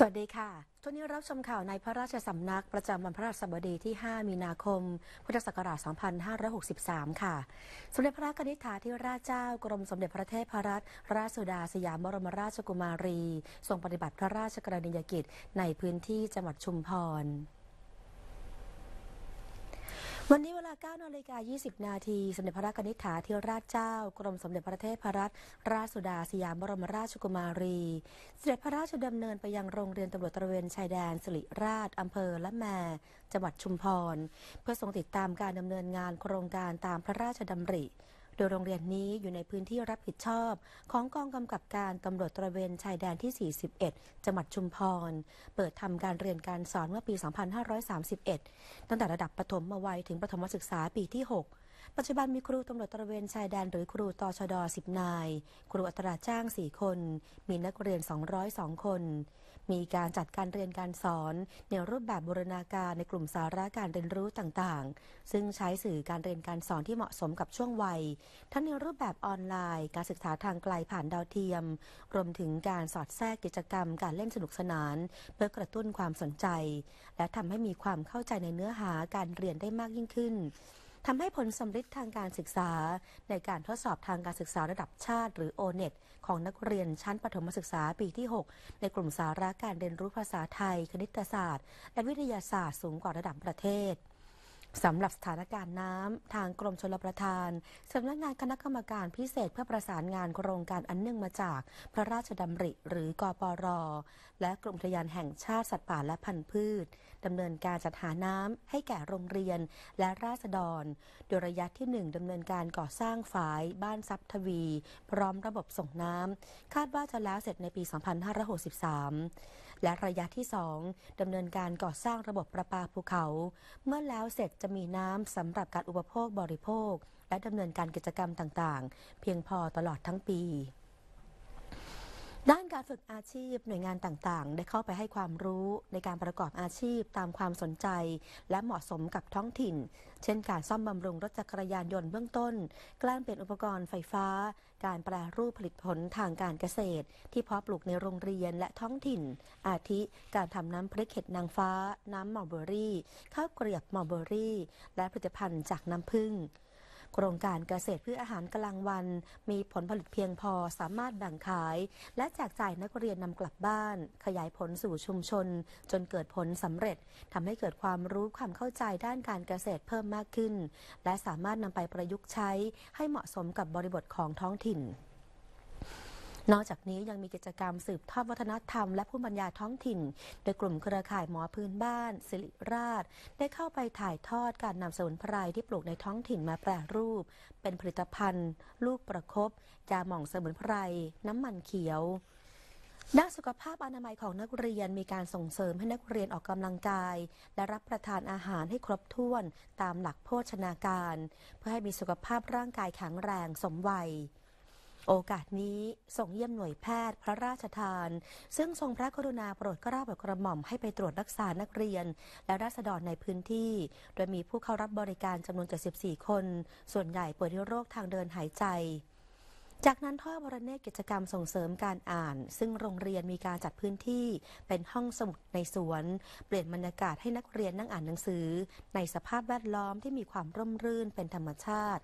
สวัสดีค่ะช่วงนี้รับชมข่าวในพระราชสำนักประจำวันพระราชบดีที่ 5 มีนาคม พุทธศักราช 2563 ค่ะ สมเด็จพระกนิษฐาธิราชเจ้ากรมสมเด็จพระเทพรัตนราชสุดาสยามบรมราชกุมารี ทรงปฏิบัติพระราชกรณียกิจในพื้นที่จังหวัดชุมพรวันนี้เวลา 9นาฬิกา20 นาที สมเด็จพระราชนิษฐาทิราชเจ้ากรมสมเด็จพระเทพรัตนราชสุดาสยามบรมราชกุมารี เสด็จพระราชดำเนินไปยังโรงเรียนตำรวจตระเวน ชายแดนสิริราช อำเภอละแมจังหวัดชุมพร เพื่อทรงติดตามการดำเนินงานโครงการตามพระราชดำริโดยโรงเรียนนี้อยู่ในพื้นที่รับผิดชอบ ของกองกำกับการตำรวจตระเวนชายแดนที่ 41จังหวัดชุมพร เปิดทำการเรียนการสอนเมื่อปี 2531 ตั้งแต่ระดับประถมมาวัยถึงประถมศึกษาปีที่ 6 ปัจจุบันมีครูตำรวจตระเวนชายแดนหรือครูตชด10นายครูอัตราจ้าง 4 คน มีนักเรียน 202 คนมีการจัดการเรียนการสอนในรูปแบบบูรณาการในกลุ่มสาระการเรียนรู้ต่างๆ ซึ่งใช้สื่อการเรียนการสอนที่เหมาะสมกับช่วงวัย ทั้งในรูปแบบออนไลน์การศึกษาทางไกลผ่านดาวเทียม รวมถึงการสอดแทรกกิจกรรมการเล่นสนุกสนานเพื่อกระตุ้นความสนใจและทำให้มีความเข้าใจในเนื้อหาการเรียนได้มากยิ่งขึ้นทำให้ผลสำลิดทางการศึกษาในการทดสอบทางการศึกษาระดับชาติหรือโอเน็ตของนักเรียนชั้นประถมศึกษาปีที่ 6 ในกลุ่มสาระการเรียนรู้ภาษาไทย คณิตศาสตร์ และวิทยาศาสตร์สูงกว่าระดับประเทศสำหรับสถานการณ์น้ำ ทางกรมชลประทาน สำนักงานคณะกรรมการพิเศษเพื่อประสานงานโครงการอันเนื่องมาจากพระราชดำริหรือกอปร และกรมทยานแห่งชาติสัตว์ป่าและพันธุ์พืชดำเนินการจัดหาน้ำให้แก่โรงเรียนและราษฎร โดยระยะที่ 1ดำเนินการก่อสร้างฝายบ้านซับทวี พร้อมระบบส่งน้ำคาดว่าจะแล้วเสร็จในปี 2563และระยะที่ 2 ดำเนินการก่อสร้างระบบประปาภูเขา เมื่อแล้วเสร็จจะมีน้ำสำหรับการอุปโภคบริโภค และดำเนินการกิจกรรมต่างๆ เพียงพอตลอดทั้งปีด้านการฝึกอาชีพหน่วยงานต่างๆได้เข้าไปให้ความรู้ในการประกอบอาชีพตามความสนใจ และเหมาะสมกับท้องถิ่น เช่นการซ่อมบำรุงรถจักรยานยนต์เบื้องต้นกล้าเป็นอุปกรณ์ไฟฟ้า การแปรรูปผลิตผลทางการเกษตร ที่เพาะปลูกในโรงเรียนและท้องถิ่น อาทิการทำน้ำพริกเห็ดนางฟ้า น้ำมอลเบอรี่ ข้าวเกลียบมอลเบอรี่ และผลิตภัณฑ์จากน้ำผึ้งโครงการเกษตรเพื่ออาหารกลางวัน มีผลผลิตเพียงพอสามารถแบ่งขาย และแจกจ่ายนักเรียนนำกลับบ้าน ขยายผลสู่ชุมชน จนเกิดผลสำเร็จทำให้เกิดความรู้ความเข้าใจด้านการเกษตรเพิ่มมากขึ้น และสามารถนำไปประยุกต์ใช้ให้เหมาะสมกับบริบทของท้องถิ่นนอกจากนี้ยังมีกิจกรรมสืบทอดวัฒนธรรมและภูมิปัญญาท้องถิ่น โดยกลุ่มเครือข่ายหมอพื้นบ้านสิริราช ได้เข้าไปถ่ายทอดการนำสมุนไพรที่ปลูกในท้องถิ่นมาแปรรูป เป็นผลิตภัณฑ์ ลูกประครบยาหม่องสมุนไพรน้ำมันเขียวด้านสุขภาพอนามัยของนักเรียนมีการส่งเสริมให้นักเรียนออกกำลังกาย และรับประทานอาหารให้ครบถ้วนตามหลักโภชนาการ เพื่อให้มีสุขภาพร่างกายแข็งแรงสมวัยโอกาสนี้ส่งเยี่ยมหน่วยแพทย์พระราชทาน ซึ่งทรงพระกรุณาโปรดกระราบกระหม่อมให้ไปตรวจรักษานักเรียน และราษฎรในพื้นที่ โดยมีผู้เข้ารับบริการจำนวน 74 คน ส่วนใหญ่ป่วยด้วยโรคทางเดินหายใจ จากนั้นทอดบรเนกิจกรรมส่งเสริมการอ่าน ซึ่งโรงเรียนมีการจัดพื้นที่เป็นห้องสมุดในสวน เปลี่ยนบรรยากาศให้นักเรียนนั่งอ่านหนังสือ ในสภาพแวดล้อมที่มีความร่มรื่นเป็นธรรมชาติ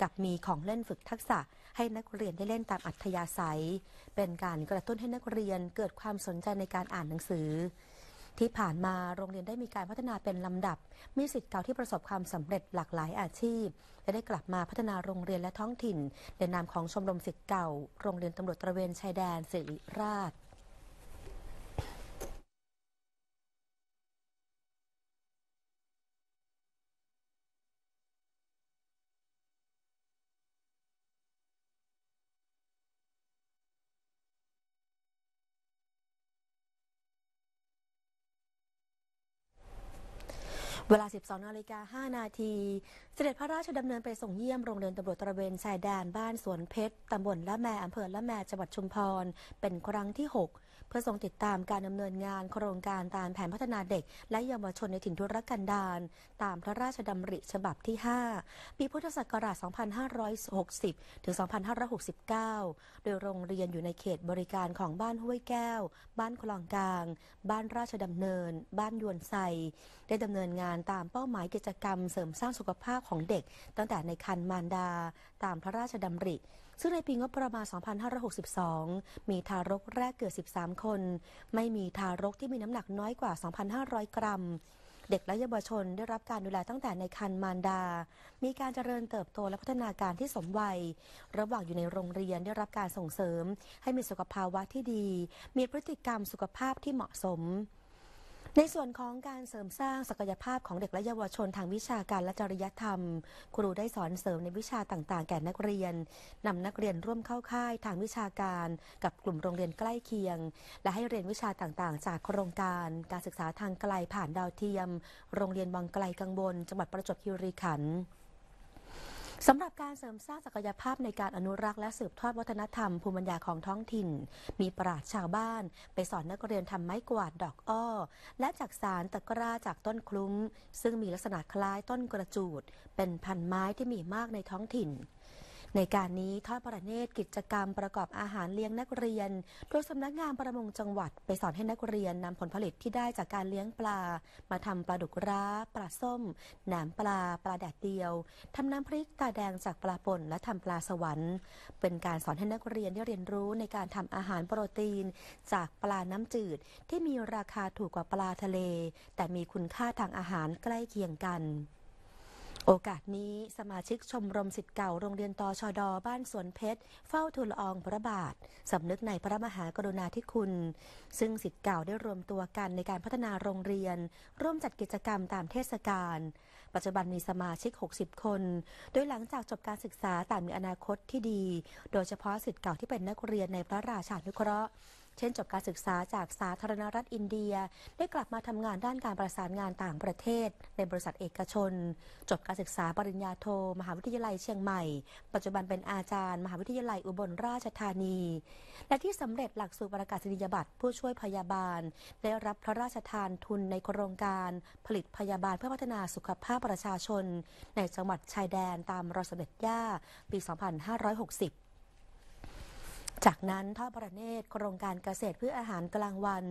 กับมีของเล่นฝึกทักษะให้นักเรียนได้เล่นตามอัธยาศัย เป็นการกระตุ้นให้นักเรียนเกิดความสนใจในการอ่านหนังสือ ที่ผ่านมาโรงเรียนได้มีการพัฒนาเป็นลำดับ มีสิทธิ์เก่าที่ประสบความสำเร็จหลากหลายอาชีพ และได้กลับมาพัฒนาโรงเรียนและท้องถิ่นในนามของชมรมสิทธิ์เก่า โรงเรียนตำรวจตระเวนชายแดนสิริราชเวลา 12 นาฬิกา 5 นาที เสด็จพระราชดำเนินไปส่งเยี่ยมโรงเรียนตำรวจตระเวนชายแดนบ้านสวนเพชร ตำบลละแมอำเภอละแม จังหวัดชุมพร เป็นครั้งที่ 6พื่อทรงติดตามการดำเนินงานโครงการตามแผนพัฒนาเด็ก และเยาวชนในถิ่นทุรกันดารตามพระราชดำริ ฉบับที่ 5 ปีพุทธศักราช 2560 ถึง 2569 โดยโรงเรียนอยู่ในเขตบริการของบ้านห้วยแก้ว บ้านคลองกลาง บ้านราชดำเนิน บ้านยวนไซได้ดำเนินงานตามเป้าหมายกิจกรรมเสริมสร้างสุขภาพของเด็ก ตั้งแต่ในคันมารดา ตามพระราชดำริซึ่งในปีงบประมาณ 2562 มีทารกแรกเกิด 13 คน ไม่มีทารกที่มีน้ำหนักน้อยกว่า 2,500 กรัม เด็กและเยาวชนได้รับการดูแลตั้งแต่ในคันมารดา มีการเจริญเติบโตและพัฒนาการที่สมวัย ระหว่างอยู่ในโรงเรียนได้รับการส่งเสริม ให้มีสุขภาวะที่ดี มีพฤติกรรมสุขภาพที่เหมาะสมในส่วนของการเสริมสร้างศักยภาพของเด็กและเยาวชนทางวิชาการและจริยธรรม ครูได้สอนเสริมในวิชาต่างๆ แก่นักเรียน นำนักเรียนร่วมเข้าค่ายทางวิชาการ กับกลุ่มโรงเรียนใกล้เคียง และให้เรียนวิชาต่างๆ จากโครงการ การศึกษาทางไกลผ่านดาวเทียม โรงเรียนวังไกลกังบนจังหวัดประจวบคีรีขันธ์สำหรับการเสริมสร้างศักยภาพในการอนุรักษ์และสืบทอดวัฒนธรรมภูมิปัญญาของท้องถิ่น มีปราชชาวบ้านไปสอนนักเรียนทำไม้กวาดดอกอ้อและจักสารตะกร้าจากต้นคลุ้มซึ่งมีลักษณะคล้ายต้นกระจูด เป็นพันไม้ที่มีมากในท้องถิ่นในการนี้ทอดประเนตรกิจกรรมประกอบอาหารเลี้ยงนักเรียนโดยสำนักงานประมงจังหวัด ไปสอนให้นักเรียนนำผลผลิตที่ได้จากการเลี้ยงปลา มาทำปลาดุกร้า ปลาส้มหนามปลา ปลาแดดเดียวทำน้ำพริกตาแดงจากปลาป่นและทำปลาสวรรค์ เป็นการสอนให้นักเรียนได้เรียนรู้ในการทำอาหารโปรตีน จากปลาน้ำจืด ที่มีราคาถูกกว่าปลาทะเล แต่มีคุณค่าทางอาหารใกล้เคียงกันโอกาสนี้สมาชิกชมรมสิทธิ์เก่าโรงเรียนตชดอบ้านสวนเพชร เฝ้าทูลอองพระบาท สำนึกในพระมหากรุณาธิคุณ ซึ่งสิทธิ์เก่าได้รวมตัวกันในการพัฒนาโรงเรียน ร่วมจัดกิจกรรมตามเทศกาลปัจจุบันมีสมาชิก 60 คน โดยหลังจากจบการศึกษาต่างมีอนาคตที่ดี โดยเฉพาะสิทธิ์เก่าที่เป็นนักเรียนในพระราชานุเคราะห์เช่นจบการศึกษาจากสาธารณรัฐอินเดีย ได้กลับมาทำงานด้านการประสานงานต่างประเทศ ในบริษัทเอกชน จบการศึกษาปริญญาโทมหาวิทยาลัยเชียงใหม่ ปัจจุบันเป็นอาจารย์มหาวิทยาลัยอุบลราชธานี และที่สำเร็จหลักสูตรประกาศนียบัตรผู้ช่วยพยาบาล ได้รับพระราชทานทุนในโครงการผลิตพยาบาล เพื่อพัฒนาสุขภาพประชาชน ในจังหวัดชายแดนตามรอสเด็จย่าปี 2560จากนั้นทอดพระเนตรโครงการเกษตรเพื่ออาหารกลางวัน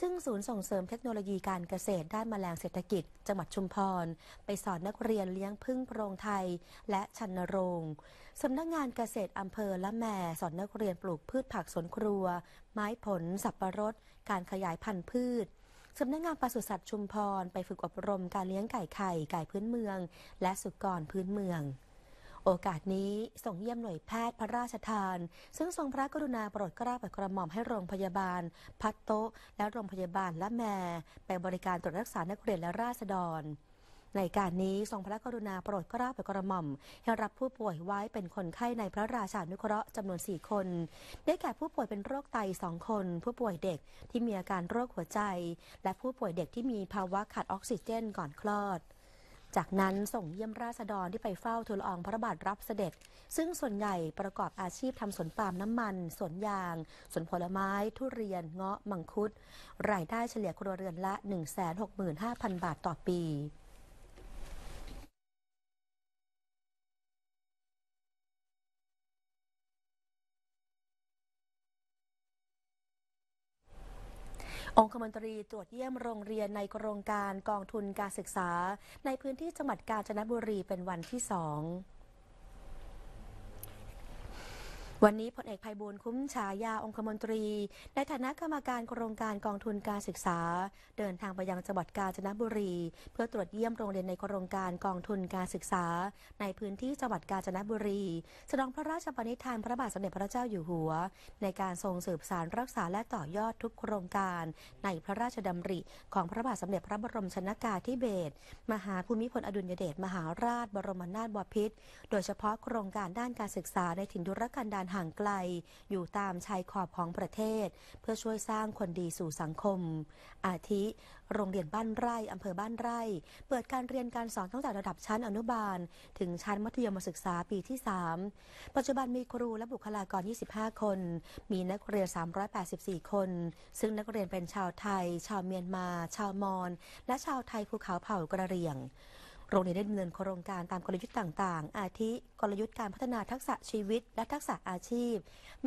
ซึ่งศูนย์ส่งเสริมเทคโนโลยีการเกษตรด้านมแมลงเศรษฐกิจจังหวัดชุมพร ไปสอนนักเรียนเลี้ยงพึ่งโพรงไทยและชันโรงสำนักงงานเกษตรอำเภอละแมสอนนักเรียนปลูกพืชผักสวนครัว ไม้ผล สับประรดการขยายพันธุ์พืชสำนักงงานปศุสัตว์ชุมพรไปฝึกอบรมการเลี้ยงไก่ไข่ไก่พื้นเมือง และสุกรพื้นเมืองโอกาสนี้ส่งเยี่ยมหน่วยแพทย์พระราชทาน ซึ่งทรงพระกรุณาโปรดเกล้าโปรดกระหม่อมให้โรงพยาบาล พัตโตและโรงพยาบาลละแมไปบริการตรวจรักษานักเรียนและราษฎร ในการนี้ทรงพระกรุณาโปรดเกล้าโปรดกระหม่อมให้รับผู้ป่วยไว้เป็นคนไข้ในพระราชานุเคราะห์จำนวน4คน ได้แก่ผู้ป่วยเป็นโรคไตสองคน ผู้ป่วยเด็กที่มีอาการโรคหัวใจ และผู้ป่วยเด็กที่มีภาวะขาดออกซิเจนก่อนคลอดจากนั้นส่งเยี่ยมราษฎรที่ไปเฝ้าทูลอองพระบาทรับเสด็จ ซึ่งส่วนใหญ่ประกอบอาชีพทำสวนปาล์มน้ำมันสวนยางสวนผลไม้ ทุเรียนเงาะมังคุด รายได้เฉลี่ยครัวเรือนละ 165,000 บาทต่อปีองคมนตรีตรวจเยี่ยมโรงเรียนในโครงการกองทุนการศึกษา ในพื้นที่จังหวัดกาญจนบุรีเป็นวันที่สองวันนี้พลเอกภัยบูลคุ้มฉายาองคมนตรี ในฐานะกรรมการโครงการกองทุนการศึกษา เดินทางไปยังจังหวัดกาญจนบุรี เพื่อตรวจเยี่ยมโรงเรียนในโครงการกองทุนการศึกษา ในพื้นที่จังหวัดกาญจนบุรีสนองพระราชปณิธานพระบาทสมเด็จพระเจ้าอยู่หัว ในการทรงสืบสารรักษาและต่อยอดทุกโครงการในพระราชดำริ ของพระบาทสมเด็จพระบรมชนากาธิเบศรมหาภูมิพลอดุลยเดชมหาราชบรมนาถบพิตรโดยเฉพาะโครงการด้านการศึกษาในถิ่นดุรกันดารานห่างไกลอยู่ตามชายขอบของประเทศ เพื่อช่วยสร้างคนดีสู่สังคม อาทิ โรงเรียนบ้านไร่ อำเภอบ้านไร่ เปิดการเรียนการสอนตั้งแต่ระดับชั้นอนุบาล ถึงชั้นมัธยมศึกษาปีที่ 3 ปัจจุบันมีครูและบุคลากร 25 คน มีนักเรียน 384 คน ซึ่งนักเรียนเป็นชาวไทย ชาวเมียนมา ชาวมอญและชาวไทยภูเขาเผ่ากระเรียงโรงเรียนได้ดำเนินโครงการตามกลยุทธ์ต่างๆ อาทิกลยุทธ์การพัฒนาทักษะชีวิตและทักษะอาชีพ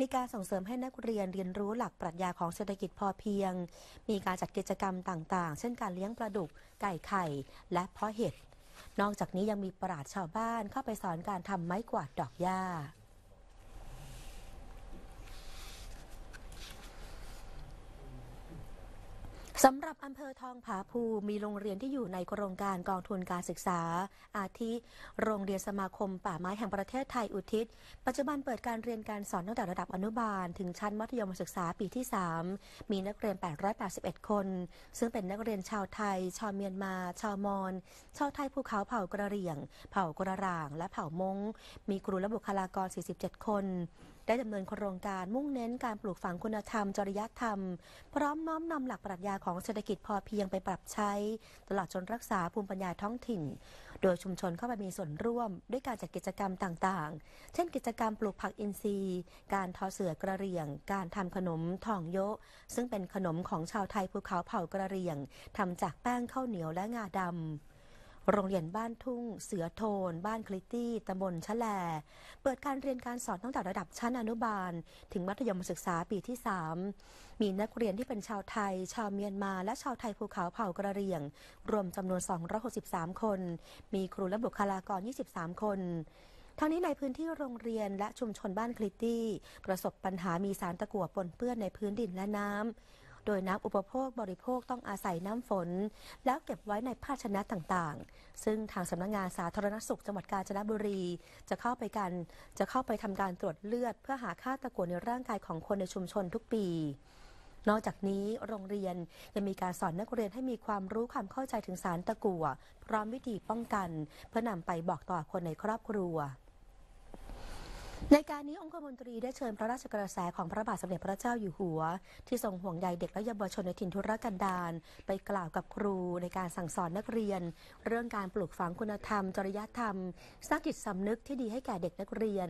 มีการส่งเสริมให้นักเรียนเรียนรู้หลักปรัชญาของเศรษฐกิจพอเพียง มีการจัดกิจกรรมต่างๆ เช่นการเลี้ยงปลาดุกไก่ไข่ และเพาะเห็ด นอกจากนี้ยังมีปราชญ์ชาวบ้านเข้าไปสอนการทำไม้กวาดดอกหญ้าสำหรับอำเภอทองผาภูมีโรงเรียนที่อยู่ในโครงการกองทุนการศึกษาอาทิโรงเรียนสมาคมป่าไม้แห่งประเทศไทยอุทิศปัจจุบันเปิดการเรียนการสอนตั้งแต่ระดับอนุบาลถึงชั้นมัธยมศึกษาปีที่ 3 มีนักเรียน 881 คน ซึ่งเป็นนักเรียนชาวไทยชาวเมียนมาชาวมอญชาวไทยภูเขาเผ่ากระเหรี่ยง เผ่ากระร่างและเผ่ามงมีครูและบุคลากร 47 คนได้ดำเนินโครงการมุ่งเน้นการปลูกฝังคุณธรรม จริยธรรม พร้อมน้อมนำหลักปรัชญาของเศรษฐกิจพอเพียงไปปรับใช้ ตลอดจนรักษาภูมิปัญญาท้องถิ่น โดยชุมชนเข้าไปมีส่วนร่วม ด้วยการจัดกิจกรรมต่างๆ เช่นกิจกรรมปลูกผักอินทรีย์ การทอเสือกระเรียง การทำขนมทองโยะซึ่งเป็นขนมของชาวไทยภูเขาเผ่ากระเรียงทำจากแป้งข้าวเหนียวและงาดำโรงเรียนบ้านทุ่งเสือโทน บ้านคลิตตี้ตำบลชะแลเปิดการเรียนการสอนตั้งแต่ระดับชั้นอนุบาล ถึงมัธยมศึกษาปีที่ 3 มีนักเรียนที่เป็นชาวไทย ชาวเมียนมา และชาวไทยภูเขาเผ่ากระเรียง รวมจำนวน 263 คนมีครูและบุคลากร 23 คน ทั้งนี้ในพื้นที่โรงเรียนและชุมชนบ้านคลิตตี้ ประสบปัญหา มีสารตะกั่วปนเปื้อนในพื้นดินและน้ำโดยน้ำอุปโภคบริโภคต้องอาศัยน้ำฝน แล้วเก็บไว้ในภาชนะต่างๆ ซึ่งทางสำนักงงานสาธารณสุขจังหวัดกาญจนบุรี จะเข้าไปกัน จะเข้าไปทำการตรวจเลือด เพื่อหาค่าตะกั่วในร่างกายของคนในชุมชนทุกปี นอกจากนี้โรงเรียนยังมีการสอนนักเรียนให้มีความรู้ความเข้าใจถึงสารตะกั่ว พร้อมวิธีป้องกันเพื่อนำไปบอกต่อคนในครอบครัวในการนี้องคมนตรีได้เชิญพระราชกระแสของพระบาทสมเด็จพระเจ้าอยู่หัว ที่ทรงห่วงใยเด็กและเยาวชนในถิ่นทุรกันดารไปกล่าวกับครูในการสั่งสอนนักเรียน เรื่องการปลูกฝังคุณธรรม จริยธรรมสร้างจิตสำนึกที่ดีให้แก่เด็กนักเรียน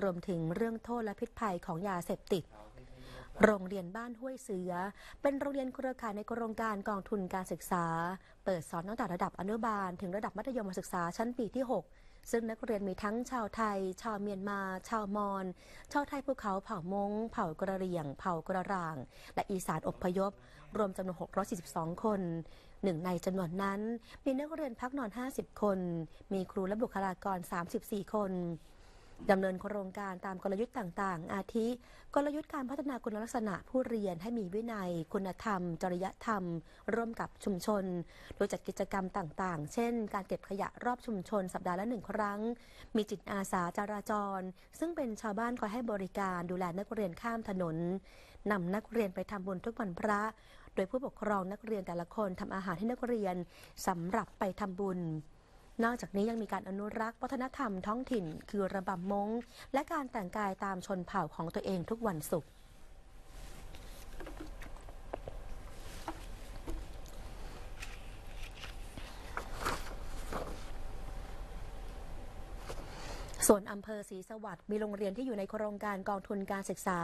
รวมถึงเรื่องโทษและพิษภัยของยาเสพติดโรงเรียนบ้านห้วยเสือเป็นโรงเรียนเครือข่ายในโครงการกองทุนการศึกษา เปิดสอนตั้งแต่ระดับอนุบาล ถึงระดับมัธยมศึกษาชั้นปีที่ 6ซึ่งนักเรียนมีทั้งชาวไทย ชาวเมียนมา ชาวมอญ ชาวไทยภูเขาเผ่ามงเผ่ากระเรียงเผ่ากระร่าง และอีสานอพยพ รวมจำนวน 642 คนหนึ่งในจำนวนนั้น มีนักเรียนพักนอน 50 คน มีครูและบุคลากร 34 คนดำเนินโครงการตามกลยุทธ์ต่างๆ อาทิ กลยุทธ์การพัฒนาคุณลักษณะผู้เรียนให้มีวินัย คุณธรรม จริยธรรม ร่วมกับชุมชน โดยจัดกิจกรรมต่างๆ เช่น การเก็บขยะรอบชุมชนสัปดาห์ละหนึ่งครั้ง มีจิตอาสาจราจร ซึ่งเป็นชาวบ้านคอยให้บริการ ดูแลนักเรียนข้ามถนน นำนักเรียนไปทำบุญทุกวันพระ โดยผู้ปกครองนักเรียนแต่ละคนทำอาหารให้นักเรียนสำหรับไปทำบุญนอกจากนี้ยังมีการอนุรักษ์วัฒนธรรมท้องถิ่น คือระบำมงและการแต่งกายตามชนเผ่าของตัวเองทุกวันศุกร์ ส่วนอำเภอศรีสวัสดิ์มีโรงเรียนที่อยู่ในโครงการกองทุนการศึกษา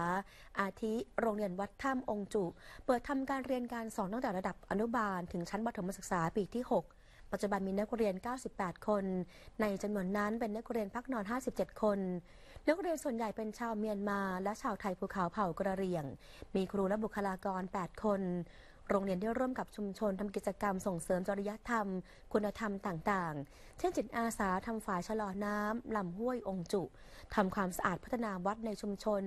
อาทิโรงเรียนวัดถ้ำองค์จุ เปิดทำการเรียนการสอนตั้งแต่ระดับอนุบาล ถึงชั้นมัธยมศึกษาปีที่ 6ปัจจุบันมีนักเรียน 98 คน ในจำนวนนั้นเป็นนักเรียนพักนอน 57 คน นักเรียนส่วนใหญ่เป็นชาวเมียนมา และชาวไทยภูเขาเผ่ากระเรียง มีครูและบุคลากร 8 คนโรงเรียนได้ร่วมกับชุมชนทำกิจกรรม ส่งเสริมจริยธรรม คุณธรรมต่างๆ เช่นจิตอาสาทำฝายชะลอน้ำลำห้วยองจุ ทำความสะอาดพัฒนาวัดในชุมชน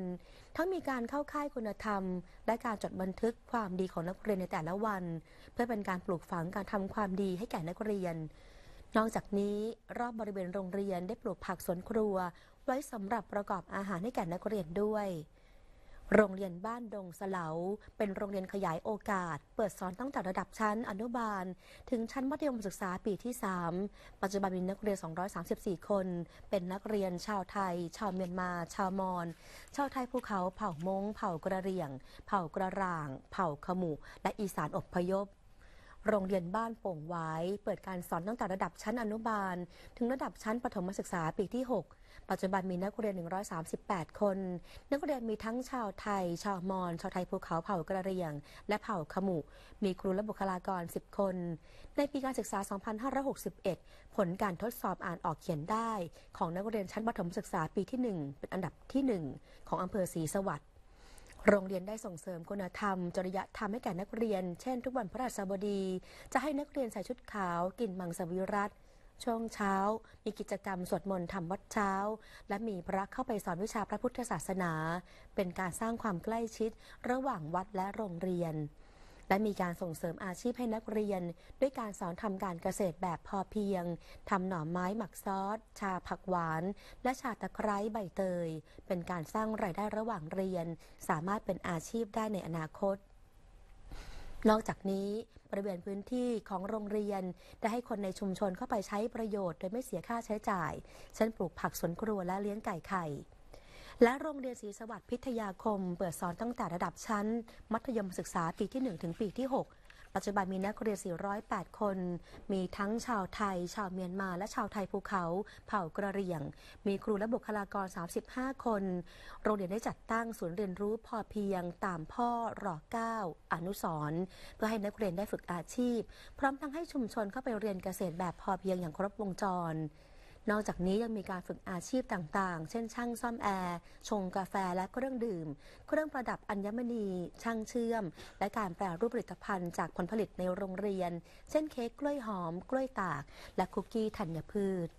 ทั้งมีการเข้าค่ายคุณธรรม และการจดบันทึกความดีของนักเรียนในแต่ละวัน เพื่อเป็นการปลูกฝังการทำความดีให้แก่นักเรียน นอกจากนี้รอบบริเวณโรงเรียนได้ปลูกผักสวนครัว ไว้สำหรับประกอบอาหารให้แก่นักเรียนด้วยโรงเรียนบ้านดงสลา เป็นโรงเรียนขยายโอกาส เปิดสอนตั้งแต่ระดับชั้นอนุบาล ถึงชั้นมัธยมศึกษาปีที่ 3 ปัจจุบันมีนักเรียน 234 คน เป็นนักเรียนชาวไทย ชาวเมียนมา ชาวมอญชาวไทยภูเขาเผ่ามงเผ่ากระเรียง เผ่ากระร่าง เผ่าขมุ และอีสานอบพยพ โรงเรียนบ้านโป่งไว้ เปิดการสอนตั้งแต่ระดับชั้นอนุบาล ถึงระดับชั้นปฐมศึกษาปีที่ 6ปัจจุบันมีนักเรียน 138 คน นักเรียนมีทั้งชาวไทย ชาวมอญชาวไทยภูเขาเผ่ากระเรียง และเผ่าขมุ มีครูและบุคลากร 10 คน ในปีการศึกษา 2561 ผลการทดสอบอ่านออกเขียนได้ ของนักเรียนชั้นประถมศึกษาปีที่ 1 เป็นอันดับที่ 1 ของอำเภอศรีสวัสดิ์ โรงเรียนได้ส่งเสริมคุณธรรม จริยธรรมให้แก่นักเรียน เช่น ทุกวันพระราชบดี จะให้นักเรียนใส่ชุดขาวกินมังสวิรัติช่วงเช้ามีกิจกรรมสวดมนต์ทำวัดเช้า และมีพระเข้าไปสอนวิชาพระพุทธศาสนา เป็นการสร้างความใกล้ชิด ระหว่างวัดและโรงเรียน และมีการส่งเสริมอาชีพให้นักเรียน ด้วยการสอนทำการเกษตรแบบพอเพียง ทำหน่อไม้หมักซอสชาผักหวาน และชาตะไคร้ใบเตย เป็นการสร้างรายได้ระหว่างเรียน สามารถเป็นอาชีพได้ในอนาคตนอกจากนี้บริเวณพื้นที่ของโรงเรียนได้ให้คนในชุมชนเข้าไปใช้ประโยชน์ โดยไม่เสียค่าใช้จ่ายเช่นปลูกผักสวนครัวและเลี้ยงไก่ไข่ และโรงเรียนศรีสวัสดิ์พิทยาคม เปิดสอนตั้งแต่ระดับชั้น มัธยมศึกษาปีที่1ถึงปีที่6ปัจจุบันมีนักเรียน 408 คน มีทั้งชาวไทย ชาวเมียนมา และชาวไทยภูเขาเผ่ากระเรียง มีครูและบุคลากร 35 คน โรงเรียนได้จัดตั้งศูนย์เรียนรู้พอเพียงตามพ่อรอ 9 อนุสรเพื่อให้นักเรียนได้ฝึกอาชีพ พร้อมทั้งให้ชุมชนเข้าไปเรียนเกษตรแบบพอเพียงอย่างครบวงจรนอกจากนี้ยังมีการฝึกอาชีพต่าง ๆ เช่น ช่างซ่อมแอร์ ชงกาแฟและเครื่องดื่ม เครื่องประดับอัญมณี ช่างเชื่อม และการแปรรูปผลิตภัณฑ์จากผลผลิตในโรงเรียน เช่นเค้กกล้วยหอม กล้วยตาก และคุกกี้ธัญพืช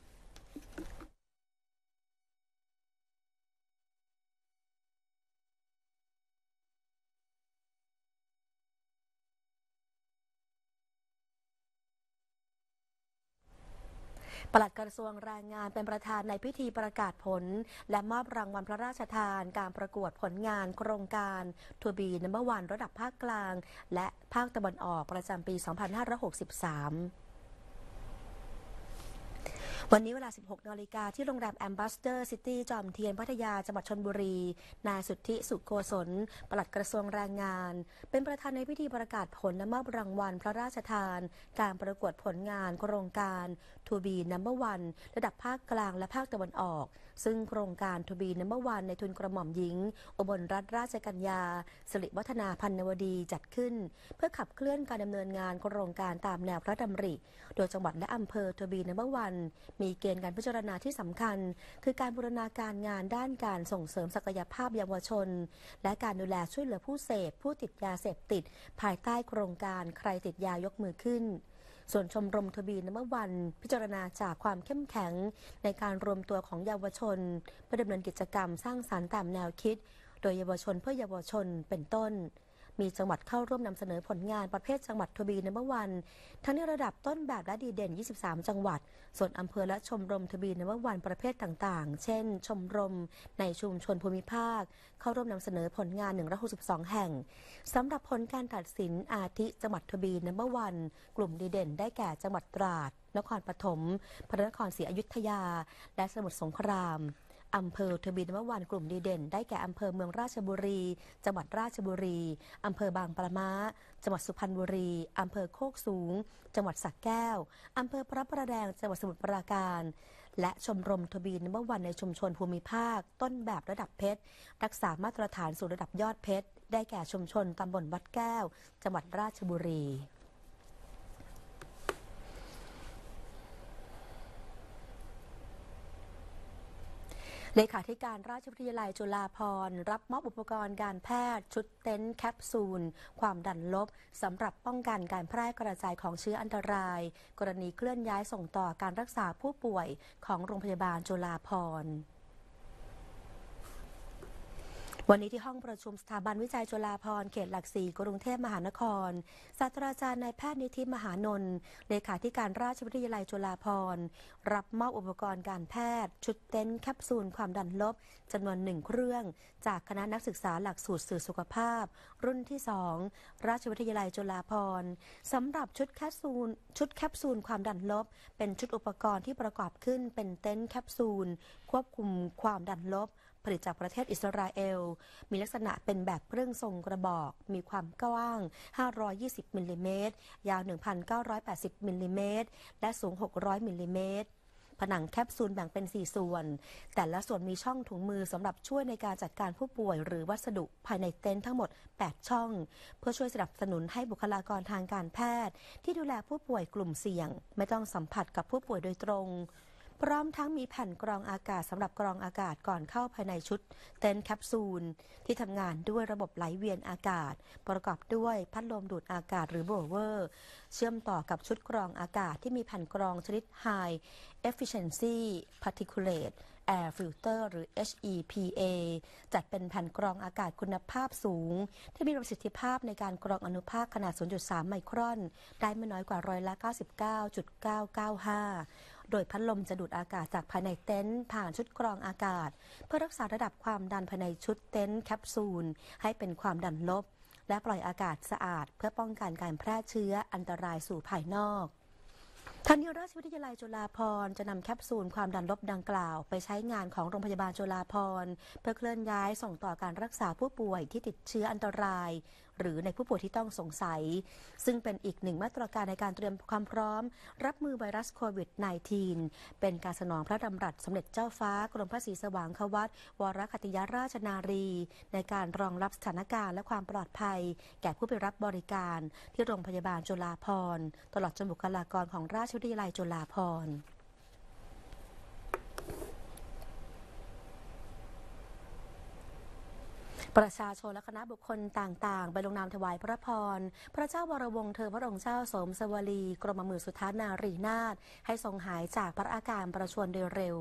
ปลัดกระทรวงแรงงานเป็นประธานในพิธีประกาศผล และมอบรางวัลพระราชทานการประกวดผลงานโครงการทูบีนัมเบอร์วันระดับภาคกลาง และภาคตะวันออกประจำปี 2563วันนี้เวลา 16นาฬิกาที่โรงแรมแอมบัสเตอร์ซิตี้จอมเทียนพัทยาจังหวัดชนบุรี นายสุทธิสุโกศลปลัดกระทรวงแรงงาน เป็นประธานในพิธีประกาศผลนมอบรางวัลพระราชทาน การประกวดผลงานโครงการทูบีนัมเบอร์วันระดับภาคกลางและภาคตะวันออก ซึ่งโครงการทูบีนัมเบอร์วันในทุนกระหม่อมหญิงอบลรัตนราชกัญญาสิริวัฒนาพันนวดีจัดขึ้น เพื่อขับเคลื่อนการดำเนินงานโครงการตามแนวพระดำริ โดยจังหวัดและอำเภอทูบีนัมเบอร์วันมีเกณฑ์การพิจารณาที่สำคัญ คือการบูรณาการงานด้านการส่งเสริมศักยภาพเยาวชน และการดูแลช่วยเหลือผู้เสพผู้ติดยาเสพติดภายใต้โครงการใครติดยายกมือขึ้นส่วนชมรมทบีนเมื่อวัน พิจารณาจากความเข้มแข็ง ในการรวมตัวของเยาวชนเพื่อดำเนินกิจกรรมสร้างสารรค์ตามแนวคิด โดยเยาวชนเพื่อเยาวชนเป็นต้นมีจังหวัดเข้าร่วมนำเสนอผลงานประเภทจังหวัดทวีนัมเบอร์วัน ทั้งในระดับต้นแบบและดีเด่น 23 จังหวัด ส่วนอำเภอและชมรมทวีนัมเบอร์วันประเภทต่างๆ เช่น ชมรมในชุมชนภูมิภาค เข้าร่วมนำเสนอผลงาน 162 แห่ง สำหรับผลการตัดสินอาทิจังหวัดทวีนัมเบอร์วัน กลุ่มดีเด่น ได้แก่จังหวัดตราด นครปฐม พระนครศรีอยุธยา และสมุทรสงครามอำเภอทบินววันกลุ่มดีเด่นได้แก่อำเภอเมืองราชบุรีจังหวัดราชบุรีอำเภอบางปละมาจังหวัดสุพรรณบุรีอำเภอโคกสูง จังหวัดสักแก้วอำเภอพระประแดงจังหวัดสมุทรปราการ และชมรมทบินววันในชุมชนภูมิภาค ต้นแบบระดับเพชรรักษามาตรฐานสู่ระดับยอดเพชรได้แก่ชุมชนตำบลวัดแก้ว จังหวัดราชบุรีเลขาธิการราชวิทยาลัยจุฬาภรณ์รับมอบอุปกรณ์การแพทย์ชุดเต็นท์แคปซูล ความดันลบ สำหรับป้องกันการแพร่กระจายของเชื้ออันตราย กรณีเคลื่อนย้ายส่งต่อการรักษาผู้ป่วยของโรงพยาบาลจุฬาภรณ์วันนี้ที่ห้องประชุมสถาบันวิจัยจุฬาภรณ์เขตหลักสี่ กรุงเทพมหานคร ศาสตราจารย์นายแพทย์นิธิมหานนท์เลขาธิการราชวิทยาลัยจุฬาภรณ์รับมอบอุปกรณ์การแพทย์ ชุดเต็นท์แคปซูลความดันลบจำนวนหนึ่งเครื่อง จากคณะนักศึกษาหลักสูตรสื่อสุขภาพ รุ่นที่สองราชวิทยาลัยจุฬาภรณ์สำหรับชุดแคปซูลชุดแคปซูลความดันลบ เป็นชุดอุปกรณ์ที่ประกอบขึ้นเป็นเต็นท์แคปซูลควบคุมความดันลบผลิตจากประเทศอิสราเอล มีลักษณะเป็นแบบเครื่องทรงกระบอก มีความกว้าง 520 มิลลิเมตรยาว 1,980 มิลลิเมตรและสูง 600 มิลลิเมตรผนังแคปซูลแบ่งเป็น 4 ส่วน แต่ละส่วนมีช่องถุงมือสำหรับช่วยในการจัดการผู้ป่วยหรือวัสดุภายในเต็นท์ทั้งหมด 8 ช่อง เพื่อช่วยสนับสนุนให้บุคลากรทางการแพทย์ ที่ดูแลผู้ป่วยกลุ่มเสี่ยง ไม่ต้องสัมผัสกับผู้ป่วยโดยตรงพร้อมทั้งมีแผ่นกรองอากาศสำหรับกรองอากาศก่อนเข้าภายในชุดเต็นท์แคปซูลที่ทำงานด้วยระบบไหลเวียนอากาศ ประกอบด้วยพัดลมดูดอากาศหรือโบเวอร์ เชื่อมต่อกับชุดกรองอากาศที่มีแผ่นกรองชนิด High Efficiency Particulate Air Filter หรือ HEPA จัดเป็นแผ่นกรองอากาศคุณภาพสูง ที่มีประสิทธิภาพในการกรองอนุภาคขนาด0.3 ไมครอน ได้ไม่น้อยกว่าร้อยละ99.995โดยพัดลมจะดูดอากาศจากภายในเต็นท์ผ่านชุดกรองอากาศ เพื่อรักษาระดับความดันภายในชุดเต็นท์แคปซูลให้เป็นความดันลบ และปล่อยอากาศสะอาด เพื่อป้องกันการแพร่เชื้ออันตรายสู่ภายนอกทางนิราชวิทยาลัยจุฬาภรจะนำแคปซูลความดันลบดังกล่าว ไปใช้งานของโรงพยาบาลจุฬาภรเพื่อเคลื่อนย้ายส่งต่อการรักษาผู้ป่วย ที่ติดเชื้ออันตรายหรือในผู้ป่วยที่ต้องสงสัย ซึ่งเป็นอีกหนึ่งมาตรการในการเตรียมความพร้อม รับมือไวรัสโควิด -19 เป็นการสนองพระดำรัสสมเด็จเจ้าฟ้ากรมพระศรีสว่างควัตวรคติยาราชนารี ในการรองรับสถานการณ์และความปลอดภัย แก่ผู้ไปรับบริการที่โรงพยาบาลจุฬาภรณ์ ตลอดจนบุคลากรของราชวิทยาลัยจุฬาภรณ์ประชาชนและคณะบุคคลต่างๆไปลงนามถวายพระพร พระเจ้าวรวงศ์เธอพระองค์เจ้าสมสวลี กรมหมื่นสุทธานารีนาถให้ทรงหายจากพระอาการประชวนโดยเร็ว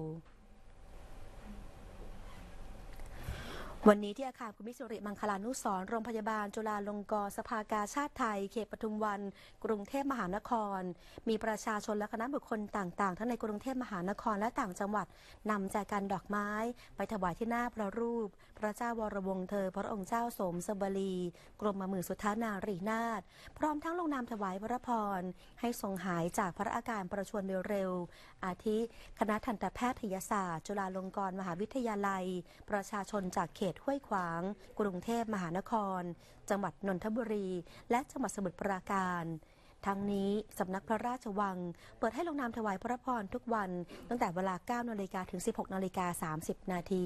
วันนี้ที่อาคารภูมิสุริมังคลานุสรโรงพยาบาล จุฬาลงกรณ์สภากาชาติไทย เขตปทุมวัน กรุงเทพมหานคร มีประชาชนและคณะบุคคลต่างๆทั้งในกรุงเทพมหานครและต่างจังหวัดนำแจกันดอกไม้ไปถวายที่หน้าพระรูปพระเจ้าวรวงเธอพระองค์เจ้าสมสบลีกรมมือสุทานารีนาถพร้อมทั้งลงนามถวายพระพร ให้ทรงหายจากพระอาการประชวนเร็วๆอาทิคณะทันตแพทยศาสตร์จุฬาลงกรณ์มหาวิทยาลัย ประชาชนจากเขตห้วยขวาง กรุงเทพมหานคร จังหวัดนนทบุรี และจังหวัดสมุทรปราการ ทั้งนี้สำนักพระราชวังเปิดให้ลงนามถวายพระพรทุกวัน ตั้งแต่เวลา9นาฬิกาถึง16นาฬิกา30นาที